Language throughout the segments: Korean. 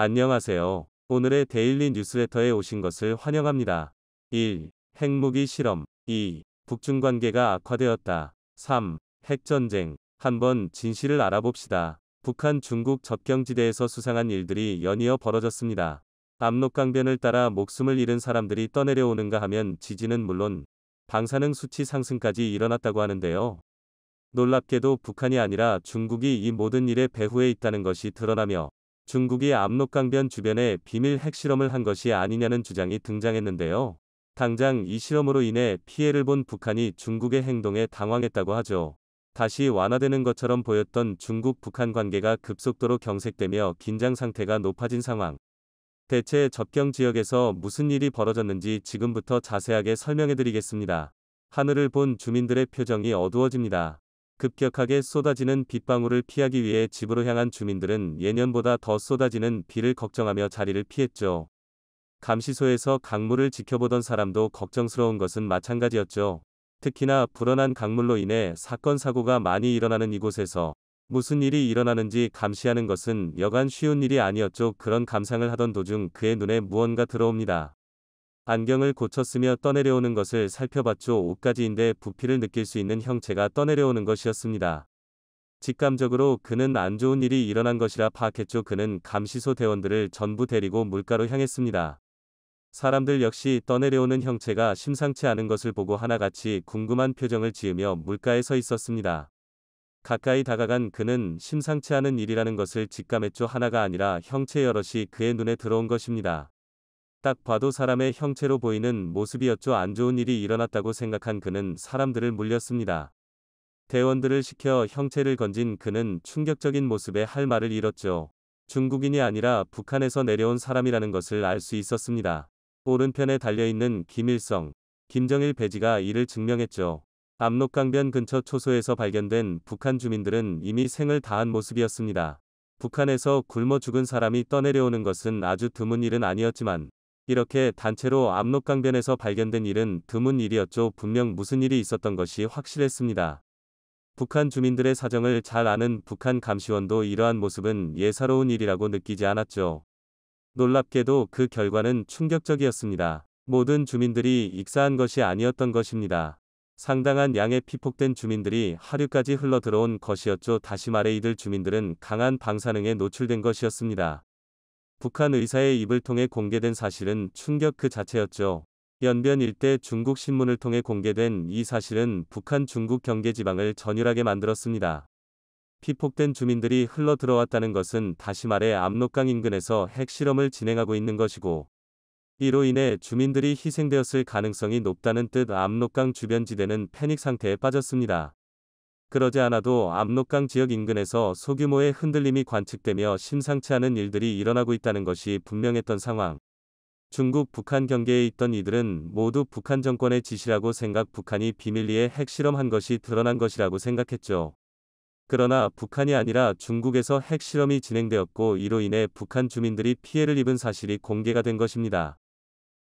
안녕하세요. 오늘의 데일리 뉴스레터에 오신 것을 환영합니다. 1. 핵무기 실험 2. 북중 관계가 악화되었다. 3. 핵전쟁 한번 진실을 알아봅시다. 북한 중국 접경지대에서 수상한 일들이 연이어 벌어졌습니다. 압록강변을 따라 목숨을 잃은 사람들이 떠내려오는가 하면 지진은 물론 방사능 수치 상승까지 일어났다고 하는데요. 놀랍게도 북한이 아니라 중국이 이 모든 일의 배후에 있다는 것이 드러나며 중국이 압록강변 주변에 비밀 핵실험을 한 것이 아니냐는 주장이 등장했는데요. 당장 이 실험으로 인해 피해를 본 북한이 중국의 행동에 당황했다고 하죠. 다시 완화되는 것처럼 보였던 중국 북한 관계가 급속도로 경색되며 긴장 상태가 높아진 상황. 대체 접경 지역에서 무슨 일이 벌어졌는지 지금부터 자세하게 설명해 드리겠습니다. 하늘을 본 주민들의 표정이 어두워집니다. 급격하게 쏟아지는 빗방울을 피하기 위해 집으로 향한 주민들은 예년보다 더 쏟아지는 비를 걱정하며 자리를 피했죠. 감시소에서 강물을 지켜보던 사람도 걱정스러운 것은 마찬가지였죠. 특히나 불어난 강물로 인해 사건 사고가 많이 일어나는 이곳에서 무슨 일이 일어나는지 감시하는 것은 여간 쉬운 일이 아니었죠. 그런 감상을 하던 도중 그의 눈에 무언가 들어옵니다. 안경을 고쳤으며 떠내려오는 것을 살펴봤죠. 옷까지인데 부피를 느낄 수 있는 형체가 떠내려오는 것이었습니다. 직감적으로 그는 안 좋은 일이 일어난 것이라 파악했죠. 그는 감시소 대원들을 전부 데리고 물가로 향했습니다. 사람들 역시 떠내려오는 형체가 심상치 않은 것을 보고 하나같이 궁금한 표정을 지으며 물가에 서 있었습니다. 가까이 다가간 그는 심상치 않은 일이라는 것을 직감했죠. 하나가 아니라 형체 여럿이 그의 눈에 들어온 것입니다. 딱 봐도 사람의 형체로 보이는 모습이었죠. 안 좋은 일이 일어났다고 생각한 그는 사람들을 물렸습니다. 대원들을 시켜 형체를 건진 그는 충격적인 모습에 할 말을 잃었죠. 중국인이 아니라 북한에서 내려온 사람이라는 것을 알 수 있었습니다. 오른편에 달려있는 김일성, 김정일 배지가 이를 증명했죠. 압록강변 근처 초소에서 발견된 북한 주민들은 이미 생을 다한 모습이었습니다. 북한에서 굶어 죽은 사람이 떠내려오는 것은 아주 드문 일은 아니었지만 이렇게 단체로 압록강변에서 발견된 일은 드문 일이었죠. 분명 무슨 일이 있었던 것이 확실했습니다. 북한 주민들의 사정을 잘 아는 북한 감시원도 이러한 모습은 예사로운 일이라고 느끼지 않았죠. 놀랍게도 그 결과는 충격적이었습니다. 모든 주민들이 익사한 것이 아니었던 것입니다. 상당한 양의 피폭된 주민들이 하류까지 흘러 들어온 것이었죠. 다시 말해 이들 주민들은 강한 방사능에 노출된 것이었습니다. 북한 의사의 입을 통해 공개된 사실은 충격 그 자체였죠. 연변 일대 중국 신문을 통해 공개된 이 사실은 북한 중국 경계 지방을 전율하게 만들었습니다. 피폭된 주민들이 흘러 들어왔다는 것은 다시 말해 압록강 인근에서 핵실험을 진행하고 있는 것이고 이로 인해 주민들이 희생되었을 가능성이 높다는 뜻 압록강 주변 지대는 패닉 상태에 빠졌습니다. 그러지 않아도 압록강 지역 인근에서 소규모의 흔들림이 관측되며 심상치 않은 일들이 일어나고 있다는 것이 분명했던 상황. 중국 북한 경계에 있던 이들은 모두 북한 정권의 지시라고 생각 북한이 비밀리에 핵실험한 것이 드러난 것이라고 생각했죠. 그러나 북한이 아니라 중국에서 핵실험이 진행되었고 이로 인해 북한 주민들이 피해를 입은 사실이 공개가 된 것입니다.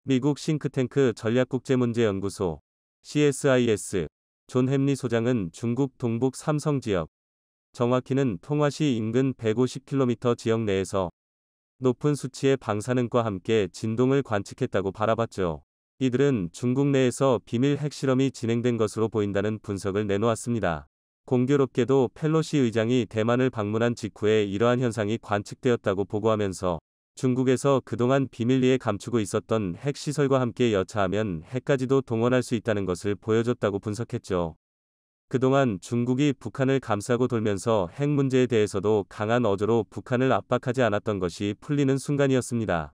미국 싱크탱크 전략국제문제연구소 CSIS 존 햄리 소장은 중국 동북 삼성 지역, 정확히는 통화시 인근 150km 지역 내에서 높은 수치의 방사능과 함께 진동을 관측했다고 바라봤죠. 이들은 중국 내에서 비밀 핵실험이 진행된 것으로 보인다는 분석을 내놓았습니다. 공교롭게도 펠로시 의장이 대만을 방문한 직후에 이러한 현상이 관측되었다고 보고하면서 중국에서 그동안 비밀리에 감추고 있었던 핵 시설과 함께 여차하면 핵까지도 동원할 수 있다는 것을 보여줬다고 분석했죠. 그동안 중국이 북한을 감싸고 돌면서 핵 문제에 대해서도 강한 어조로 북한을 압박하지 않았던 것이 풀리는 순간이었습니다.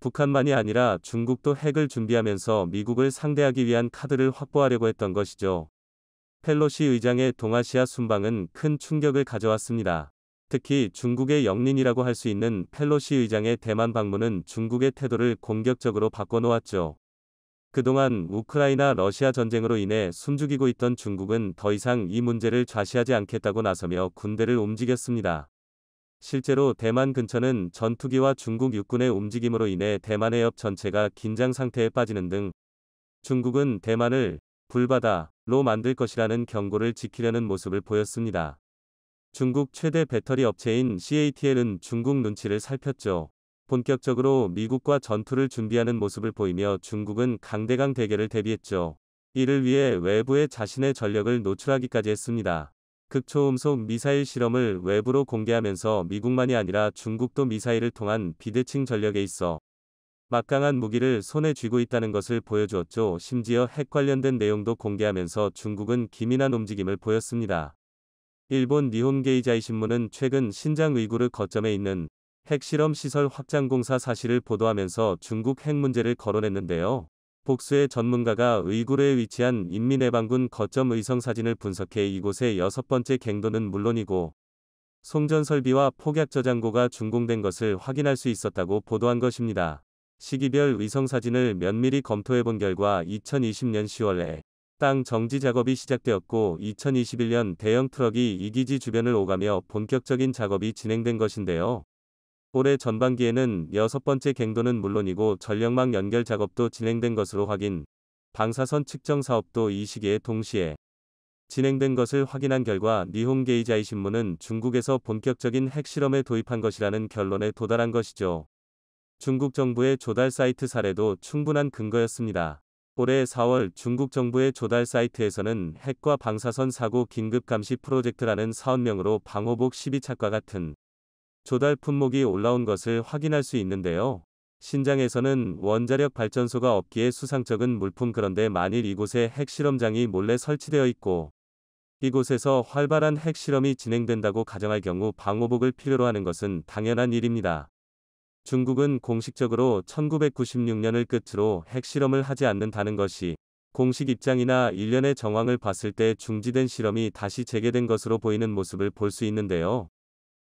북한만이 아니라 중국도 핵을 준비하면서 미국을 상대하기 위한 카드를 확보하려고 했던 것이죠. 펠로시 의장의 동아시아 순방은 큰 충격을 가져왔습니다. 특히 중국의 영린이라고 할 수 있는 펠로시 의장의 대만 방문은 중국의 태도를 공격적으로 바꿔놓았죠. 그동안 우크라이나 러시아 전쟁으로 인해 숨죽이고 있던 중국은 더 이상 이 문제를 좌시하지 않겠다고 나서며 군대를 움직였습니다. 실제로 대만 근처는 전투기와 중국 육군의 움직임으로 인해 대만 해협 전체가 긴장 상태에 빠지는 등 중국은 대만을 불바다로 만들 것이라는 경고를 지키려는 모습을 보였습니다. 중국 최대 배터리 업체인 CATL은 중국 눈치를 살폈죠. 본격적으로 미국과 전투를 준비하는 모습을 보이며 중국은 강대강 대결을 대비했죠. 이를 위해 외부에 자신의 전력을 노출하기까지 했습니다. 극초음속 미사일 실험을 외부로 공개하면서 미국만이 아니라 중국도 미사일을 통한 비대칭 전력에 있어 막강한 무기를 손에 쥐고 있다는 것을 보여주었죠. 심지어 핵 관련된 내용도 공개하면서 중국은 기민한 움직임을 보였습니다. 일본 니혼게이자이 신문은 최근 신장 의구르 거점에 있는 핵실험 시설 확장 공사 사실을 보도하면서 중국 핵 문제를 거론했는데요. 복수의 전문가가 의구르에 위치한 인민해방군 거점 의성 사진을 분석해 이곳의 여섯 번째 갱도는 물론이고 송전 설비와 폭약 저장고가 준공된 것을 확인할 수 있었다고 보도한 것입니다. 시기별 위성 사진을 면밀히 검토해 본 결과 2020년 10월에 땅 정지 작업이 시작되었고 2021년 대형 트럭이 이 기지 주변을 오가며 본격적인 작업이 진행된 것인데요. 올해 전반기에는 여섯 번째 갱도는 물론이고 전력망 연결 작업도 진행된 것으로 확인, 방사선 측정 사업도 이 시기에 동시에 진행된 것을 확인한 결과 니홍게이자이 신문은 중국에서 본격적인 핵실험에 도입한 것이라는 결론에 도달한 것이죠. 중국 정부의 조달 사이트 사례도 충분한 근거였습니다. 올해 4월 중국 정부의 조달 사이트에서는 핵과 방사선 사고 긴급감시 프로젝트라는 사업명으로 방호복 12착과 같은 조달 품목이 올라온 것을 확인할 수 있는데요. 신장에서는 원자력 발전소가 없기에 수상쩍은 물품 그런데 만일 이곳에 핵실험장이 몰래 설치되어 있고 이곳에서 활발한 핵실험이 진행된다고 가정할 경우 방호복을 필요로 하는 것은 당연한 일입니다. 중국은 공식적으로 1996년을 끝으로 핵실험을 하지 않는다는 것이 공식 입장이나 일련의 정황을 봤을 때 중지된 실험이 다시 재개된 것으로 보이는 모습을 볼 수 있는데요.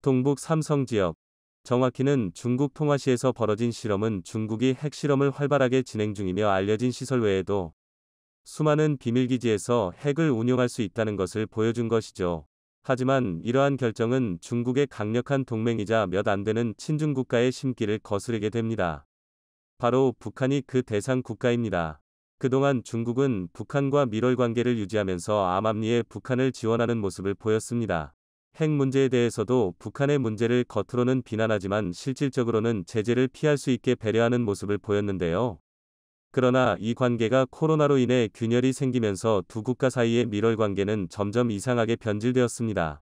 동북 삼성 지역, 정확히는 중국 통화시에서 벌어진 실험은 중국이 핵실험을 활발하게 진행 중이며 알려진 시설 외에도 수많은 비밀기지에서 핵을 운용할 수 있다는 것을 보여준 것이죠. 하지만 이러한 결정은 중국의 강력한 동맹이자 몇 안 되는 친중 국가의 심기를 거스르게 됩니다. 바로 북한이 그 대상 국가입니다. 그동안 중국은 북한과 밀월 관계를 유지하면서 암암리에 북한을 지원하는 모습을 보였습니다. 핵 문제에 대해서도 북한의 문제를 겉으로는 비난하지만 실질적으로는 제재를 피할 수 있게 배려하는 모습을 보였는데요. 그러나 이 관계가 코로나로 인해 균열이 생기면서 두 국가 사이의 밀월 관계는 점점 이상하게 변질되었습니다.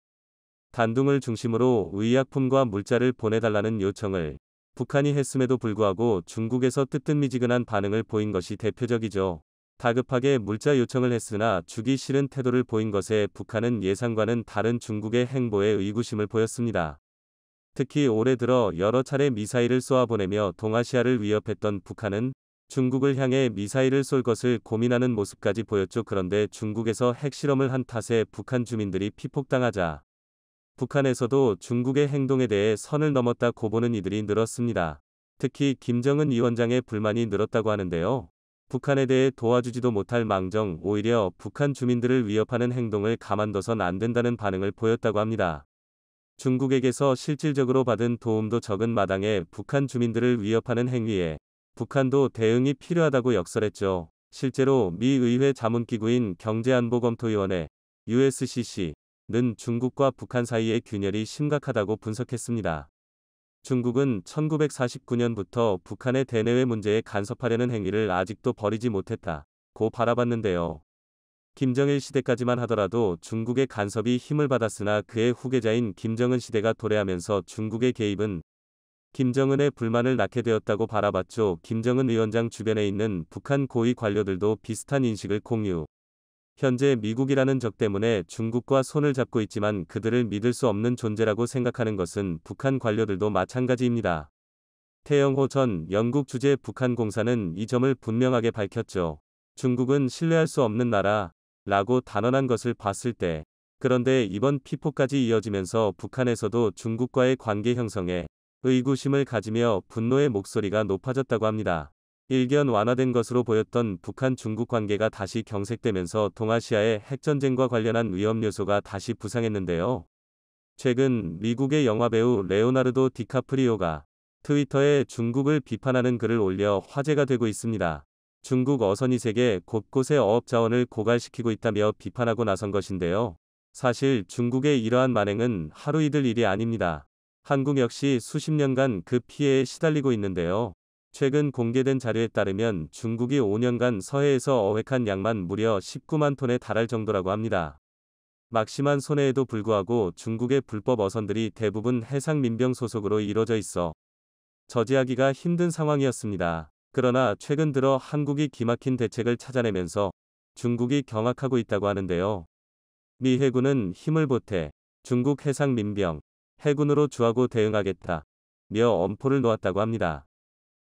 단둥을 중심으로 의약품과 물자를 보내달라는 요청을 북한이 했음에도 불구하고 중국에서 뜨뜻미지근한 반응을 보인 것이 대표적이죠. 다급하게 물자 요청을 했으나 주기 싫은 태도를 보인 것에 북한은 예상과는 다른 중국의 행보에 의구심을 보였습니다. 특히 올해 들어 여러 차례 미사일을 쏘아보내며 동아시아를 위협했던 북한은 중국을 향해 미사일을 쏠 것을 고민하는 모습까지 보였죠. 그런데 중국에서 핵실험을 한 탓에 북한 주민들이 피폭당하자 북한에서도 중국의 행동에 대해 선을 넘었다고 보는 이들이 늘었습니다. 특히 김정은 위원장의 불만이 늘었다고 하는데요. 북한에 대해 도와주지도 못할 망정 오히려 북한 주민들을 위협하는 행동을 가만둬선 안 된다는 반응을 보였다고 합니다. 중국에게서 실질적으로 받은 도움도 적은 마당에 북한 주민들을 위협하는 행위에 북한도 대응이 필요하다고 역설했죠. 실제로 미 의회 자문기구인 경제안보검토위원회 USCC는 중국과 북한 사이의 균열이 심각하다고 분석했습니다. 중국은 1949년부터 북한의 대내외 문제에 간섭하려는 행위를 아직도 버리지 못했다. 고 바라봤는데요. 김정일 시대까지만 하더라도 중국의 간섭이 힘을 받았으나 그의 후계자인 김정은 시대가 도래하면서 중국의 개입은 김정은의 불만을 낳게 되었다고 바라봤죠. 김정은 위원장 주변에 있는 북한 고위 관료들도 비슷한 인식을 공유. 현재 미국이라는 적 때문에 중국과 손을 잡고 있지만 그들을 믿을 수 없는 존재라고 생각하는 것은 북한 관료들도 마찬가지입니다. 태영호 전 영국 주재 북한 공사는 이 점을 분명하게 밝혔죠. 중국은 신뢰할 수 없는 나라, 라고 단언한 것을 봤을 때, 그런데 이번 피포까지 이어지면서 북한에서도 중국과의 관계 형성에 의구심을 가지며 분노의 목소리가 높아졌다고 합니다. 일견 완화된 것으로 보였던 북한 중국 관계가 다시 경색되면서 동아시아의 핵전쟁과 관련한 위험 요소가 다시 부상했는데요. 최근 미국의 영화배우 레오나르도 디카프리오가 트위터에 중국을 비판하는 글을 올려 화제가 되고 있습니다. 중국 어선이 세계 곳곳의 어업 자원을 고갈시키고 있다며 비판하고 나선 것인데요. 사실 중국의 이러한 만행은 하루 이들 일이 아닙니다. 한국 역시 수십 년간 그 피해에 시달리고 있는데요. 최근 공개된 자료에 따르면 중국이 5년간 서해에서 어획한 양만 무려 19만 톤에 달할 정도라고 합니다. 막심한 손해에도 불구하고 중국의 불법 어선들이 대부분 해상 민병 소속으로 이루어져 있어 저지하기가 힘든 상황이었습니다. 그러나 최근 들어 한국이 기막힌 대책을 찾아내면서 중국이 경악하고 있다고 하는데요. 미 해군은 힘을 보태 중국 해상 민병, 해군으로 주하고 대응하겠다. 며 엄포를 놓았다고 합니다.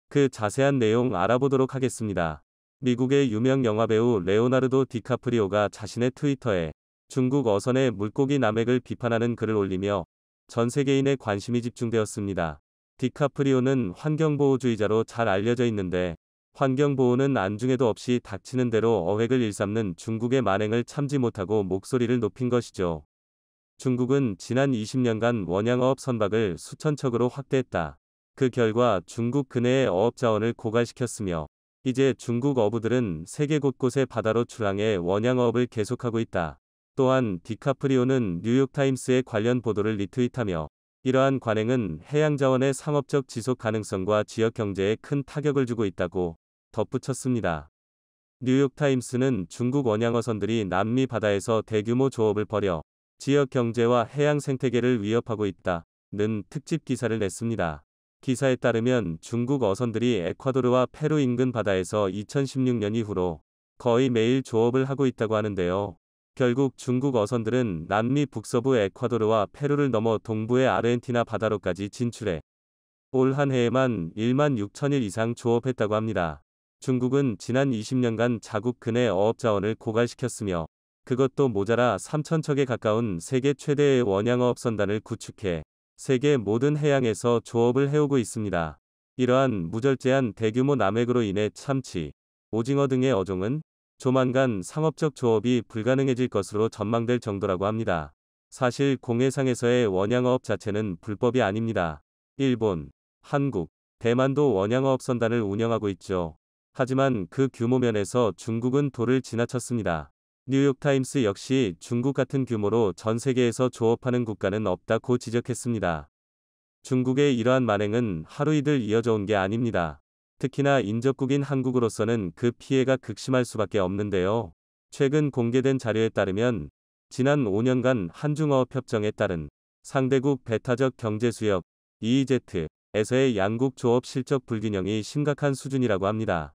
그 자세한 내용 알아보도록 하겠습니다. 미국의 유명 영화배우 레오나르도 디카프리오가 자신의 트위터에 중국 어선의 물고기 남획을 비판하는 글을 올리며 전 세계인의 관심이 집중되었습니다. 디카프리오는 환경보호주의자로 잘 알려져 있는데 환경보호는 안중에도 없이 닥치는 대로 어획을 일삼는 중국의 만행을 참지 못하고 목소리를 높인 것이죠. 중국은 지난 20년간 원양어업 선박을 수천 척으로 확대했다. 그 결과 중국 근해의 어업 자원을 고갈시켰으며 이제 중국 어부들은 세계 곳곳의 바다로 출항해 원양어업을 계속하고 있다. 또한 디카프리오는 뉴욕타임스의 관련 보도를 리트윗하며 이러한 관행은 해양자원의 상업적 지속 가능성과 지역 경제에 큰 타격을 주고 있다고 덧붙였습니다. 뉴욕타임스는 중국 원양어선들이 남미 바다에서 대규모 조업을 벌여 지역 경제와 해양 생태계를 위협하고 있다. 는 특집 기사를 냈습니다. 기사에 따르면 중국 어선들이 에콰도르와 페루 인근 바다에서 2016년 이후로 거의 매일 조업을 하고 있다고 하는데요. 결국 중국 어선들은 남미 북서부 에콰도르와 페루를 넘어 동부의 아르헨티나 바다로까지 진출해 올 한 해에만 1만 6천일 이상 조업했다고 합니다. 중국은 지난 20년간 자국 근해 어업 자원을 고갈시켰으며 그것도 모자라 3천척에 가까운 세계 최대의 원양어업 선단을 구축해 세계 모든 해양에서 조업을 해오고 있습니다. 이러한 무절제한 대규모 남획으로 인해 참치, 오징어 등의 어종은 조만간 상업적 조업이 불가능해질 것으로 전망될 정도라고 합니다. 사실 공해상에서의 원양어업 자체는 불법이 아닙니다. 일본, 한국, 대만도 원양어업 선단을 운영하고 있죠. 하지만 그 규모 면에서 중국은 도를 지나쳤습니다. 뉴욕타임스 역시 중국 같은 규모로 전 세계에서 조업하는 국가는 없다고 지적했습니다. 중국의 이러한 만행은 하루 이들 이어져 온 게 아닙니다. 특히나 인접국인 한국으로서는 그 피해가 극심할 수밖에 없는데요. 최근 공개된 자료에 따르면 지난 5년간 한중어업 협정에 따른 상대국 배타적 경제수역 EEZ에서의 양국 조업 실적 불균형이 심각한 수준이라고 합니다.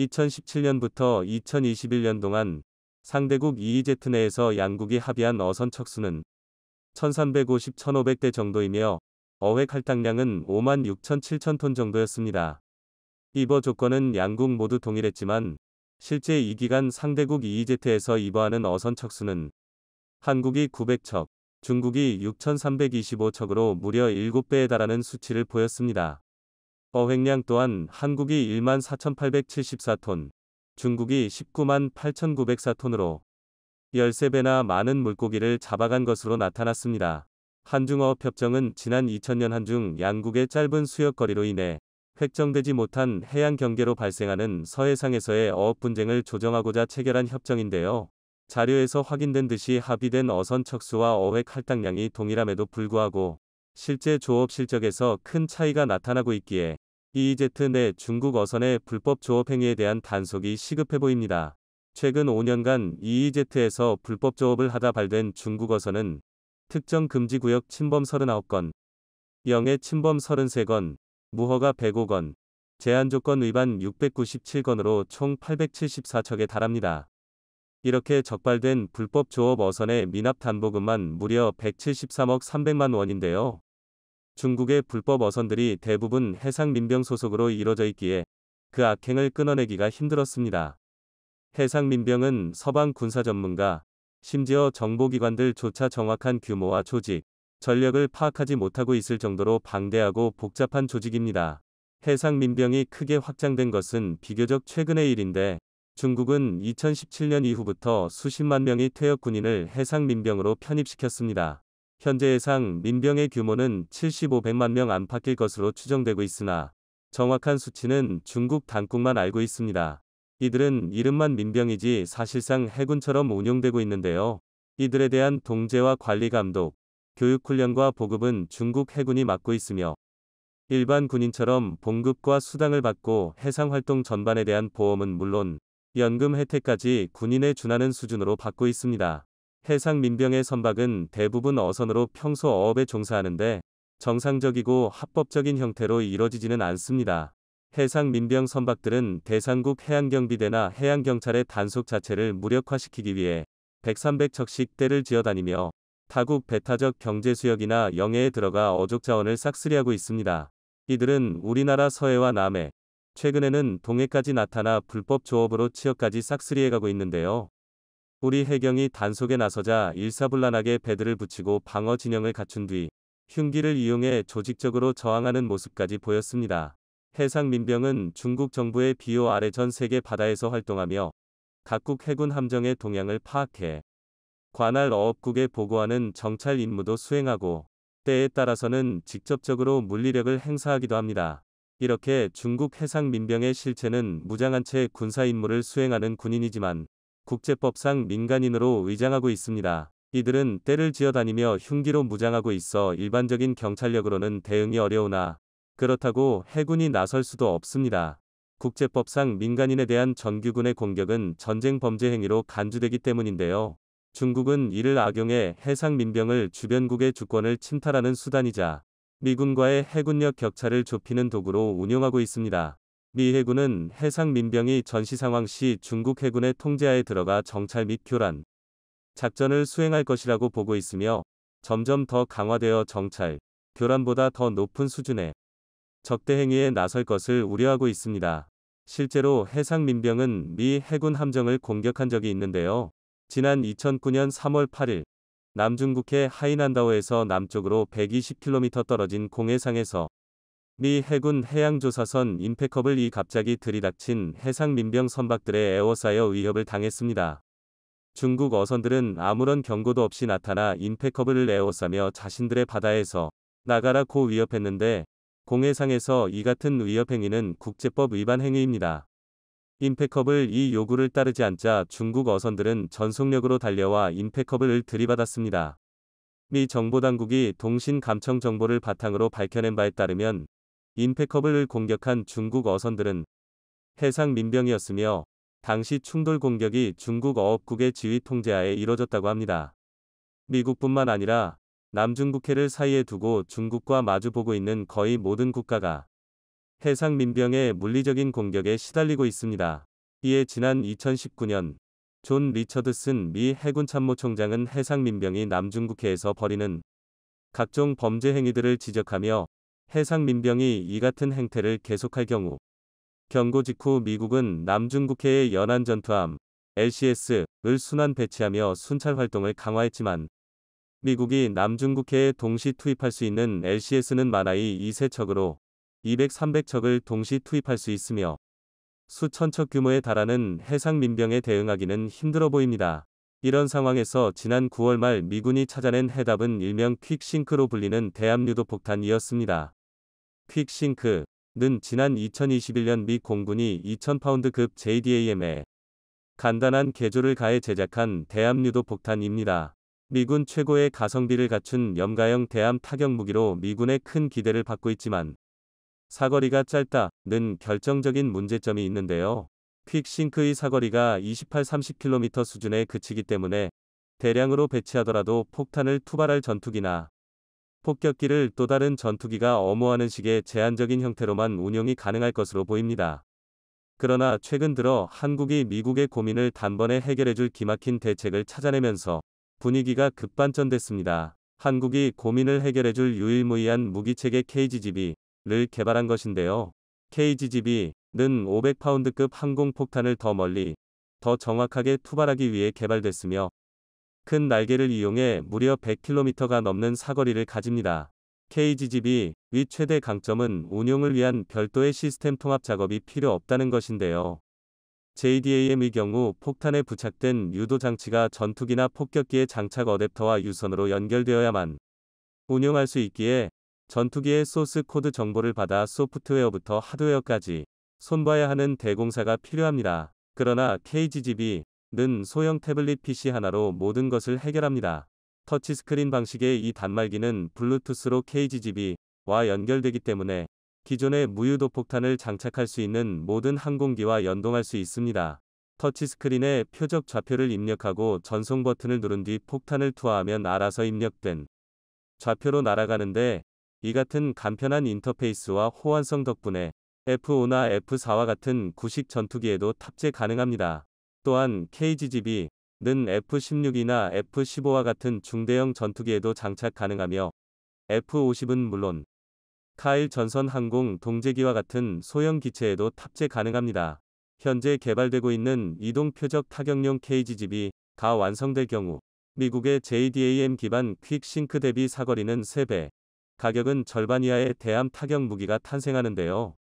2017년부터 2021년 동안 상대국 EEZ 내에서 양국이 합의한 어선 척수는 1350-1500대 정도이며 어획 할당량은 5만 6천 7천 톤 정도였습니다. 이버 조건은 양국 모두 동일했지만 실제 이 기간 상대국 EEZ에서 입어하는 어선 척수는 한국이 900척, 중국이 6,325척으로 무려 7배에 달하는 수치를 보였습니다. 어획량 또한 한국이 14,874톤, 중국이 19만 8,904톤으로 13배나 많은 물고기를 잡아간 것으로 나타났습니다. 한중어협정은 업 지난 2000년 한중 양국의 짧은 수역거리로 인해 획정되지 못한 해양 경계로 발생하는 서해상에서의 어업 분쟁을 조정하고자 체결한 협정인데요. 자료에서 확인된 듯이 합의된 어선 척수와 어획 할당량이 동일함에도 불구하고 실제 조업 실적에서 큰 차이가 나타나고 있기에 EEZ 내 중국 어선의 불법 조업 행위에 대한 단속이 시급해 보입니다. 최근 5년간 EEZ에서 불법 조업을 하다 발된 중국 어선은 특정 금지 구역 침범 39건, 영해 침범 33건, 무허가 105건, 제한 조건 위반 697건으로 총 874척에 달합니다. 이렇게 적발된 불법 조업 어선의 미납 담보금만 무려 173억 300만 원인데요. 중국의 불법 어선들이 대부분 해상 민병 소속으로 이뤄져 있기에 그 악행을 끊어내기가 힘들었습니다. 해상 민병은 서방 군사 전문가, 심지어 정보기관들조차 정확한 규모와 조직, 전력을 파악하지 못하고 있을 정도로 방대하고 복잡한 조직입니다. 해상 민병이 크게 확장된 것은 비교적 최근의 일인데 중국은 2017년 이후부터 수십만 명의 퇴역 군인을 해상 민병으로 편입시켰습니다. 현재 예상 민병의 규모는 75백만 명 안팎일 것으로 추정되고 있으나 정확한 수치는 중국 당국만 알고 있습니다. 이들은 이름만 민병이지 사실상 해군처럼 운용되고 있는데요. 이들에 대한 동제와 관리 감독, 교육 훈련과 보급은 중국 해군이 맡고 있으며 일반 군인처럼 봉급과 수당을 받고 해상 활동 전반에 대한 보험은 물론 연금 혜택까지 군인에 준하는 수준으로 받고 있습니다. 해상 민병의 선박은 대부분 어선으로 평소 어업에 종사하는데 정상적이고 합법적인 형태로 이뤄지지는 않습니다. 해상 민병 선박들은 대상국 해양경비대나 해양경찰의 단속 자체를 무력화시키기 위해 100-300척씩 떼를 지어다니며 타국 배타적 경제수역이나 영해에 들어가 어족자원을 싹쓸이하고 있습니다. 이들은 우리나라 서해와 남해, 최근에는 동해까지 나타나 불법 조업으로 취역까지 싹쓸이해가고 있는데요. 우리 해경이 단속에 나서자 일사불란하게 배들을 붙이고 방어 진영을 갖춘 뒤 흉기를 이용해 조직적으로 저항하는 모습까지 보였습니다. 해상 민병은 중국 정부의 비호 아래 전 세계 바다에서 활동하며 각국 해군 함정의 동향을 파악해 관할 어업국에 보고하는 정찰 임무도 수행하고 때에 따라서는 직접적으로 물리력을 행사하기도 합니다. 이렇게 중국 해상 민병의 실체는 무장한 채 군사 임무를 수행하는 군인이지만 국제법상 민간인으로 위장하고 있습니다. 이들은 때를 지어다니며 흉기로 무장하고 있어 일반적인 경찰력으로는 대응이 어려우나 그렇다고 해군이 나설 수도 없습니다. 국제법상 민간인에 대한 정규군의 공격은 전쟁 범죄 행위로 간주되기 때문인데요. 중국은 이를 악용해 해상 민병을 주변국의 주권을 침탈하는 수단이자 미군과의 해군력 격차를 좁히는 도구로 운용하고 있습니다. 미 해군은 해상 민병이 전시 상황 시 중국 해군의 통제하에 들어가 정찰 및 교란, 작전을 수행할 것이라고 보고 있으며 점점 더 강화되어 정찰, 교란보다 더 높은 수준의 적대 행위에 나설 것을 우려하고 있습니다. 실제로 해상 민병은 미 해군 함정을 공격한 적이 있는데요. 지난 2009년 3월 8일 남중국해 하이난다오에서 남쪽으로 120km 떨어진 공해상에서 미 해군 해양조사선 임팩컵을 이 갑자기 들이닥친 해상 민병 선박들의 에워싸여 위협을 당했습니다. 중국 어선들은 아무런 경고도 없이 나타나 임팩컵을 에워싸며 자신들의 바다에서 나가라고 위협했는데 공해상에서 이 같은 위협행위는 국제법 위반 행위입니다. 임팩컵을 이 요구를 따르지 않자 중국 어선들은 전속력으로 달려와 임팩컵을 들이받았습니다. 미 정보당국이 동신 감청 정보를 바탕으로 밝혀낸 바에 따르면 인페커블을 공격한 중국 어선들은 해상 민병이었으며 당시 충돌 공격이 중국 어업국의 지휘 통제하에 이뤄졌다고 합니다. 미국뿐만 아니라 남중국해를 사이에 두고 중국과 마주보고 있는 거의 모든 국가가 해상 민병의 물리적인 공격에 시달리고 있습니다. 이에 지난 2019년 존 리처드슨 미 해군 참모총장은 해상 민병이 남중국해에서 벌이는 각종 범죄 행위들을 지적하며 해상 민병이 이 같은 행태를 계속할 경우 경고 직후 미국은 남중국해의 연안 전투함 LCS을 순환 배치하며 순찰 활동을 강화했지만 미국이 남중국해에 동시 투입할 수 있는 LCS는 만화의 2세척으로 200, 300척을 동시 투입할 수 있으며 수천 척 규모에 달하는 해상 민병에 대응하기는 힘들어 보입니다. 이런 상황에서 지난 9월 말 미군이 찾아낸 해답은 일명 퀵싱크로 불리는 대함유도 폭탄이었습니다. 퀵싱크는 지난 2021년 미 공군이 2000파운드급 JDAM에 간단한 개조를 가해 제작한 대함유도 폭탄입니다. 미군 최고의 가성비를 갖춘 염가형 대함 타격 무기로 미군의 큰 기대를 받고 있지만 사거리가 짧다는 결정적인 문제점이 있는데요. 퀵싱크의 사거리가 28-30km 수준에 그치기 때문에 대량으로 배치하더라도 폭탄을 투발할 전투기나 폭격기를 또 다른 전투기가 엄호하는 식의 제한적인 형태로만 운영이 가능할 것으로 보입니다. 그러나 최근 들어 한국이 미국의 고민을 단번에 해결해줄 기막힌 대책을 찾아내면서 분위기가 급반전됐습니다. 한국이 고민을 해결해줄 유일무이한 무기체계 KGGB를 개발한 것인데요. KGGB, 는 500파운드급 항공폭탄을 더 멀리, 더 정확하게 투발하기 위해 개발됐으며 큰 날개를 이용해 무려 100km가 넘는 사거리를 가집니다. KGGB 위 최대 강점은 운용을 위한 별도의 시스템 통합 작업이 필요 없다는 것인데요. JDAM의 경우 폭탄에 부착된 유도 장치가 전투기나 폭격기의 장착 어댑터와 유선으로 연결되어야만 운용할 수 있기에 전투기의 소스 코드 정보를 받아 소프트웨어부터 하드웨어까지 손봐야 하는 대공사가 필요합니다. 그러나 KGGB는 소형 태블릿 PC 하나로 모든 것을 해결합니다. 터치스크린 방식의 이 단말기는 블루투스로 KGGB와 연결되기 때문에 기존의 무유도 폭탄을 장착할 수 있는 모든 항공기와 연동할 수 있습니다. 터치스크린에 표적 좌표를 입력하고 전송 버튼을 누른 뒤 폭탄을 투하하면 알아서 입력된 좌표로 날아가는데 이 같은 간편한 인터페이스와 호환성 덕분에 F5나 F4와 같은 구식 전투기에도 탑재 가능합니다. 또한 KGGB는 F16이나 F15와 같은 중대형 전투기에도 장착 가능하며 F50은 물론 카일 전선 항공 동제기와 같은 소형 기체에도 탑재 가능합니다. 현재 개발되고 있는 이동 표적 타격용 KGGB가 완성될 경우 미국의 JDAM 기반 퀵싱크 대비 사거리는 3배, 가격은 절반 이하의 대함 타격 무기가 탄생하는데요.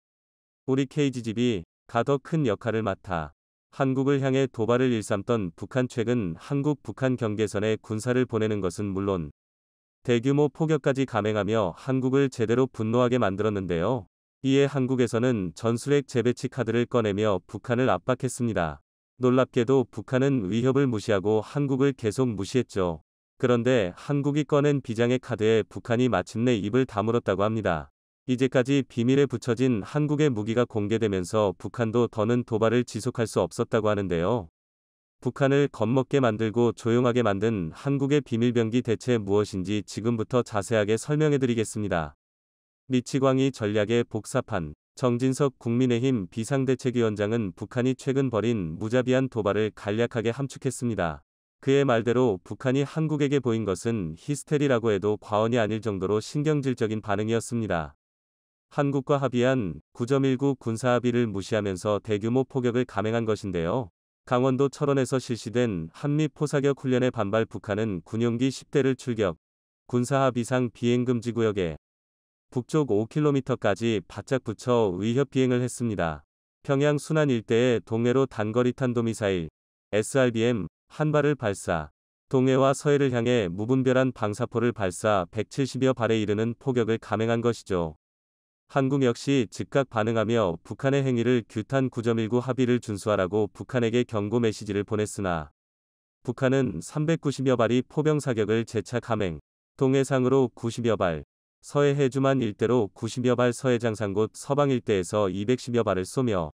우리 KG집이 가더 큰 역할을 맡아 한국을 향해 도발을 일삼던 북한 최근 한국-북한 경계선에 군사를 보내는 것은 물론 대규모 포격까지 감행하며 한국을 제대로 분노하게 만들었는데요. 이에 한국에서는 전술핵 재배치 카드를 꺼내며 북한을 압박했습니다. 놀랍게도 북한은 위협을 무시하고 한국을 계속 무시했죠. 그런데 한국이 꺼낸 비장의 카드에 북한이 마침내 입을 다물었다고 합니다. 이제까지 비밀에 붙여진 한국의 무기가 공개되면서 북한도 더는 도발을 지속할 수 없었다고 하는데요. 북한을 겁먹게 만들고 조용하게 만든 한국의 비밀병기 대체 무엇인지 지금부터 자세하게 설명해드리겠습니다. 미치광이 전략의 복사판 정진석 국민의힘 비상대책위원장은 북한이 최근 벌인 무자비한 도발을 간략하게 함축했습니다. 그의 말대로 북한이 한국에게 보인 것은 히스테리라고 해도 과언이 아닐 정도로 신경질적인 반응이었습니다. 한국과 합의한 9.19 군사합의를 무시하면서 대규모 포격을 감행한 것인데요. 강원도 철원에서 실시된 한미 포사격 훈련에 반발 북한은 군용기 10대를 출격, 군사합 의상 비행금지 구역에 북쪽 5km까지 바짝 붙여 위협 비행을 했습니다. 평양 순안 일대에 동해로 단거리 탄도미사일 SRBM 한 발을 발사, 동해와 서해를 향해 무분별한 방사포를 발사 170여 발에 이르는 포격을 감행한 것이죠. 한국 역시 즉각 반응하며 북한의 행위를 규탄 9.19 합의를 준수하라고 북한에게 경고 메시지를 보냈으나 북한은 390여 발이 포병 사격을 재차 감행, 동해상으로 90여 발, 서해 해주만 일대로 90여 발 서해 장산곳 서방 일대에서 210여 발을 쏘며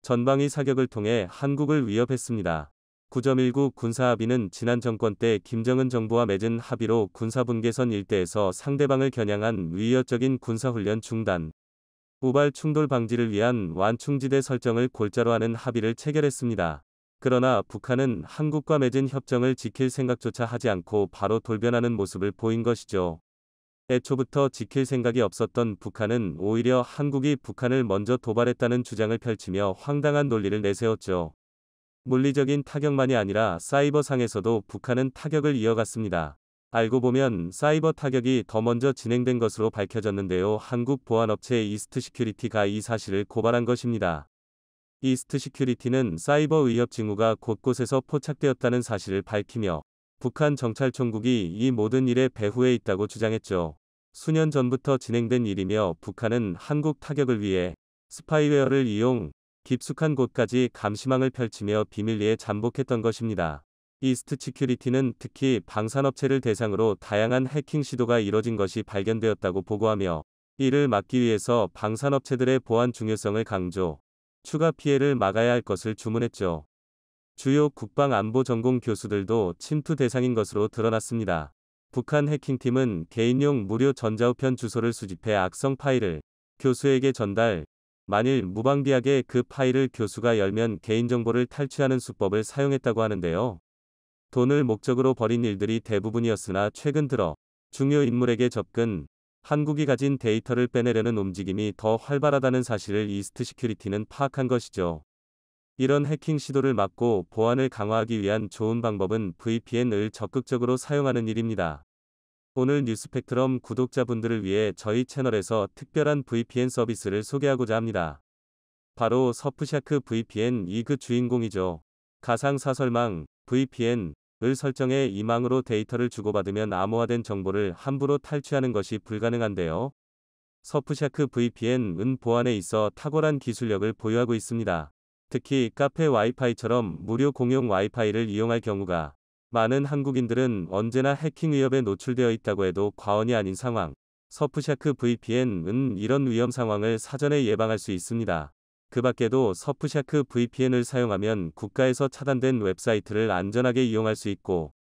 전방위 사격을 통해 한국을 위협했습니다. 9.19 군사합의는 지난 정권 때 김정은 정부와 맺은 합의로 군사분계선 일대에서 상대방을 겨냥한 위협적인 군사훈련 중단, 우발 충돌 방지를 위한 완충지대 설정을 골자로 하는 합의를 체결했습니다. 그러나 북한은 한국과 맺은 협정을 지킬 생각조차 하지 않고 바로 돌변하는 모습을 보인 것이죠. 애초부터 지킬 생각이 없었던 북한은 오히려 한국이 북한을 먼저 도발했다는 주장을 펼치며 황당한 논리를 내세웠죠. 물리적인 타격만이 아니라 사이버상에서도 북한은 타격을 이어갔습니다. 알고 보면 사이버 타격이 더 먼저 진행된 것으로 밝혀졌는데요. 한국 보안업체 이스트 시큐리티가 이 사실을 고발한 것입니다. 이스트 시큐리티는 사이버 위협 징후가 곳곳에서 포착되었다는 사실을 밝히며 북한 정찰총국이 이 모든 일에 배후에 있다고 주장했죠. 수년 전부터 진행된 일이며 북한은 한국 타격을 위해 스파이웨어를 이용 깊숙한 곳까지 감시망을 펼치며 비밀리에 잠복했던 것입니다. 이스트 시큐리티는 특히 방산업체를 대상으로 다양한 해킹 시도가 이뤄진 것이 발견되었다고 보고하며 이를 막기 위해서 방산업체들의 보안 중요성을 강조, 추가 피해를 막아야 할 것을 주문했죠. 주요 국방안보 전공 교수들도 침투 대상인 것으로 드러났습니다. 북한 해킹팀은 개인용 무료 전자우편 주소를 수집해 악성 파일을 교수에게 전달, 만일 무방비하게 그 파일을 교수가 열면 개인정보를 탈취하는 수법을 사용했다고 하는데요. 돈을 목적으로 벌인 일들이 대부분이었으나 최근 들어 중요 인물에게 접근, 한국이 가진 데이터를 빼내려는 움직임이 더 활발하다는 사실을 이스트 시큐리티는 파악한 것이죠. 이런 해킹 시도를 막고 보안을 강화하기 위한 좋은 방법은 VPN을 적극적으로 사용하는 일입니다. 오늘 뉴스펙트럼 구독자분들을 위해 저희 채널에서 특별한 VPN 서비스를 소개하고자 합니다. 바로 서프샤크 VPN 이 그 주인공이죠. 가상사설망 VPN을 설정해 이 망으로 데이터를 주고받으면 암호화된 정보를 함부로 탈취하는 것이 불가능한데요. 서프샤크 VPN은 보안에 있어 탁월한 기술력을 보유하고 있습니다. 특히 카페 와이파이처럼 무료 공용 와이파이를 이용할 경우가 많은 한국인들은 언제나 해킹 위협에 노출되어 있다고 해도 과언이 아닌 상황. 서프샤크 VPN은 이런 위험 상황을 사전에 예방할 수 있습니다. 그 밖에도 서프샤크 VPN을 사용하면 국가에서 차단된 웹사이트를 안전하게 이용할 수 있고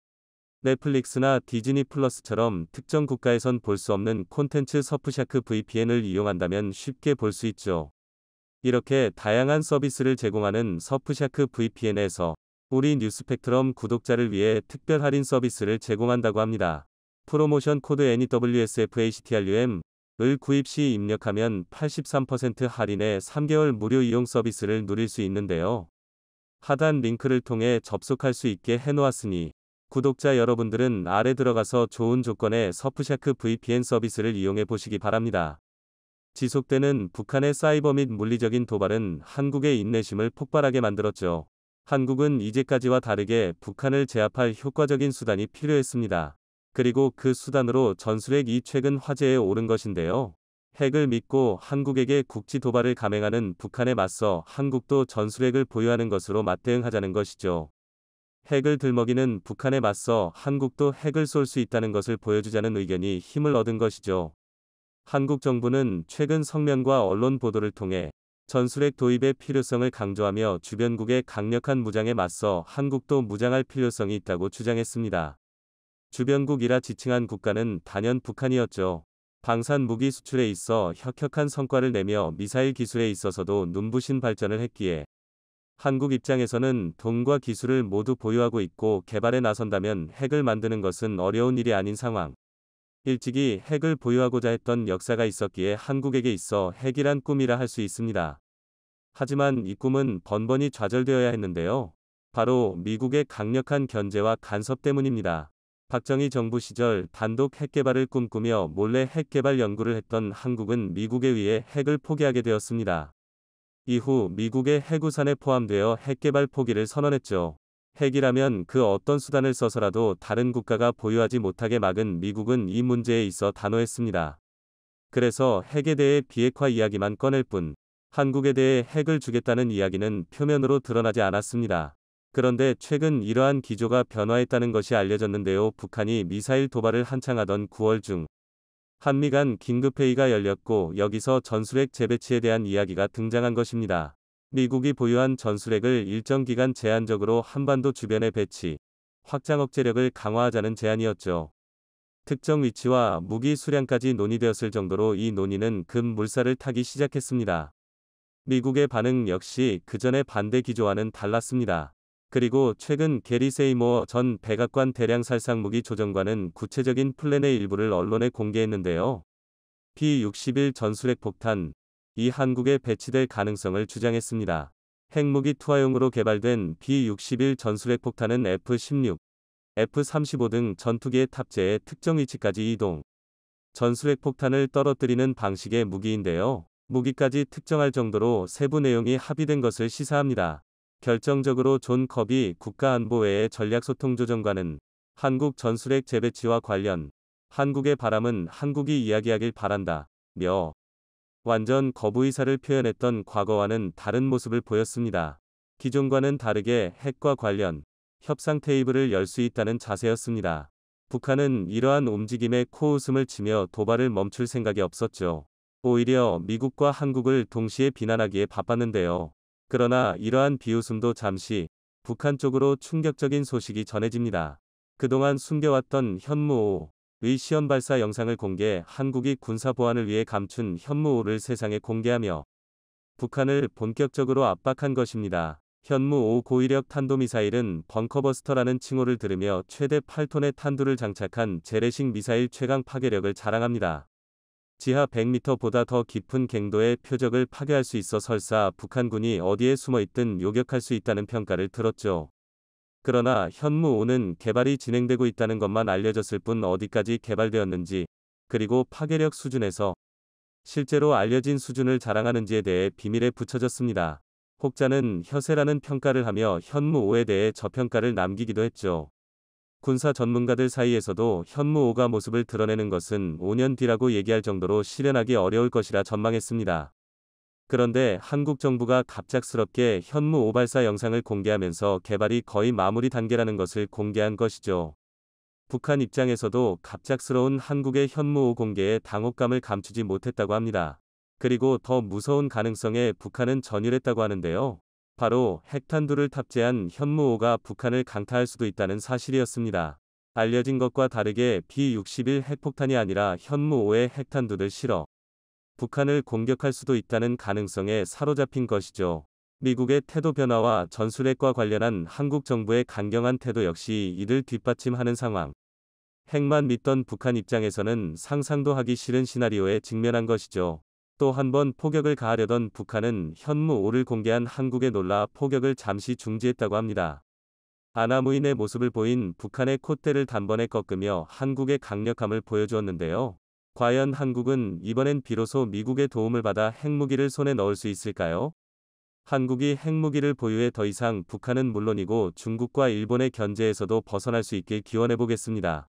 넷플릭스나 디즈니 플러스처럼 특정 국가에선 볼 수 없는 콘텐츠 서프샤크 VPN을 이용한다면 쉽게 볼 수 있죠. 이렇게 다양한 서비스를 제공하는 서프샤크 VPN에서 우리 뉴스펙트럼 구독자를 위해 특별 할인 서비스를 제공한다고 합니다. 프로모션 코드 NEWSFACTRUM 을 구입 시 입력하면 83%할인의 3개월 무료 이용 서비스를 누릴 수 있는데요. 하단 링크를 통해 접속할 수 있게 해놓았으니 구독자 여러분들은 아래 들어가서 좋은 조건의 서프샤크 VPN 서비스를 이용해 보시기 바랍니다. 지속되는 북한의 사이버 및 물리적인 도발은 한국의 인내심을 폭발하게 만들었죠. 한국은 이제까지와 다르게 북한을 제압할 효과적인 수단이 필요했습니다. 그리고 그 수단으로 전술핵이 최근 화제에 오른 것인데요. 핵을 믿고 한국에게 국지 도발을 감행하는 북한에 맞서 한국도 전술핵을 보유하는 것으로 맞대응하자는 것이죠. 핵을 들먹이는 북한에 맞서 한국도 핵을 쏠 수 있다는 것을 보여주자는 의견이 힘을 얻은 것이죠. 한국 정부는 최근 성명과 언론 보도를 통해 전술핵 도입의 필요성을 강조하며 주변국의 강력한 무장에 맞서 한국도 무장할 필요성이 있다고 주장했습니다. 주변국이라 지칭한 국가는 단연 북한이었죠. 방산 무기 수출에 있어 혁혁한 성과를 내며 미사일 기술에 있어서도 눈부신 발전을 했기에 한국 입장에서는 돈과 기술을 모두 보유하고 있고 개발에 나선다면 핵을 만드는 것은 어려운 일이 아닌 상황. 일찍이 핵을 보유하고자 했던 역사가 있었기에 한국에게 있어 핵이란 꿈이라 할 수 있습니다. 하지만 이 꿈은 번번이 좌절되어야 했는데요. 바로 미국의 강력한 견제와 간섭 때문입니다. 박정희 정부 시절 단독 핵개발을 꿈꾸며 몰래 핵개발 연구를 했던 한국은 미국에 의해 핵을 포기하게 되었습니다. 이후 미국의 핵우산에 포함되어 핵개발 포기를 선언했죠. 핵이라면 그 어떤 수단을 써서라도 다른 국가가 보유하지 못하게 막은 미국은 이 문제에 있어 단호했습니다. 그래서 핵에 대해 비핵화 이야기만 꺼낼 뿐 한국에 대해 핵을 주겠다는 이야기는 표면으로 드러나지 않았습니다. 그런데 최근 이러한 기조가 변화했다는 것이 알려졌는데요. 북한이 미사일 도발을 한창 하던 9월 중 한미 간 긴급회의가 열렸고 여기서 전술핵 재배치에 대한 이야기가 등장한 것입니다. 미국이 보유한 전술핵을 일정 기간 제한적으로 한반도 주변에 배치, 확장 억제력을 강화하자는 제안이었죠. 특정 위치와 무기 수량까지 논의되었을 정도로 이 논의는 금 물살을 타기 시작했습니다. 미국의 반응 역시 그전의 반대 기조와는 달랐습니다. 그리고 최근 게리 세이모어 전 백악관 대량살상 무기 조정관은 구체적인 플랜의 일부를 언론에 공개했는데요. B-61 전술핵 폭탄, 이 한국에 배치될 가능성을 주장했습니다. 핵무기 투하용으로 개발된 B-61 전술핵 폭탄은 F-16, F-35 등 전투기에 탑재해 특정 위치까지 이동. 전술핵 폭탄을 떨어뜨리는 방식의 무기인데요. 무기까지 특정할 정도로 세부 내용이 합의된 것을 시사합니다. 결정적으로 존 커비 국가안보회의 전략소통조정관은 한국 전술핵 재배치와 관련 한국의 바람은 한국이 이야기하길 바란다. 며 완전 거부 의사를 표현했던 과거와는 다른 모습을 보였습니다. 기존과는 다르게 핵과 관련 협상 테이블을 열 수 있다는 자세였습니다. 북한은 이러한 움직임에 코웃음을 치며 도발을 멈출 생각이 없었죠. 오히려 미국과 한국을 동시에 비난하기에 바빴는데요. 그러나 이러한 비웃음도 잠시 북한 쪽으로 충격적인 소식이 전해집니다. 그동안 숨겨왔던 현무호의 시험 발사 영상을 공개 한국이 군사 보안을 위해 감춘 현무호를 세상에 공개하며 북한을 본격적으로 압박한 것입니다. 현무 5 고위력 탄도미사일은 벙커버스터라는 칭호를 들으며 최대 8톤의 탄두를 장착한 재래식 미사일 최강 파괴력을 자랑합니다. 지하 100m보다 더 깊은 갱도의 표적을 파괴할 수 있어 설사 북한군이 어디에 숨어 있든 요격할 수 있다는 평가를 들었죠. 그러나 현무5는 개발이 진행되고 있다는 것만 알려졌을 뿐 어디까지 개발되었는지 그리고 파괴력 수준에서 실제로 알려진 수준을 자랑하는지에 대해 비밀에 붙여졌습니다. 혹자는 혀세라는 평가를 하며 현무5에 대해 저평가를 남기기도 했죠. 군사 전문가들 사이에서도 현무 5가 모습을 드러내는 것은 5년 뒤라고 얘기할 정도로 실현하기 어려울 것이라 전망했습니다. 그런데 한국 정부가 갑작스럽게 현무 5 발사 영상을 공개하면서 개발이 거의 마무리 단계라는 것을 공개한 것이죠. 북한 입장에서도 갑작스러운 한국의 현무 5 공개에 당혹감을 감추지 못했다고 합니다. 그리고 더 무서운 가능성에 북한은 전율했다고 하는데요. 바로 핵탄두를 탑재한 현무호가 북한을 강타할 수도 있다는 사실이었습니다. 알려진 것과 다르게 B-61 핵폭탄이 아니라 현무호의 핵탄두를 실어 북한을 공격할 수도 있다는 가능성에 사로잡힌 것이죠. 미국의 태도 변화와 전술핵과 관련한 한국 정부의 강경한 태도 역시 이를 뒷받침하는 상황. 핵만 믿던 북한 입장에서는 상상도 하기 싫은 시나리오에 직면한 것이죠. 또한번 포격을 가하려던 북한은 현무오를 공개한 한국에 놀라 포격을 잠시 중지했다고 합니다. 아나무인의 모습을 보인 북한의 콧대를 단번에 꺾으며 한국의 강력함을 보여주었는데요. 과연 한국은 이번엔 비로소 미국의 도움을 받아 핵무기를 손에 넣을 수 있을까요? 한국이 핵무기를 보유해 더 이상 북한은 물론이고 중국과 일본의 견제에서도 벗어날 수 있길 기원해 보겠습니다.